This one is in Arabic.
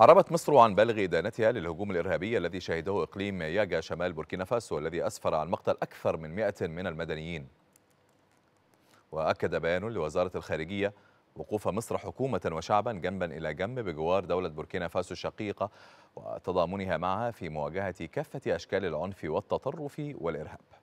أعربت مصر عن بلغ إدانتها للهجوم الإرهابي الذي شهده إقليم ياجا شمال بوركينا فاسو الذي أسفر عن مقتل أكثر من 100 من المدنيين وأكد بيان لوزارة الخارجية وقوف مصر حكومة وشعبا جنبا إلى جنب بجوار دولة بوركينا فاسو الشقيقة وتضامنها معها في مواجهة كافة أشكال العنف والتطرف والإرهاب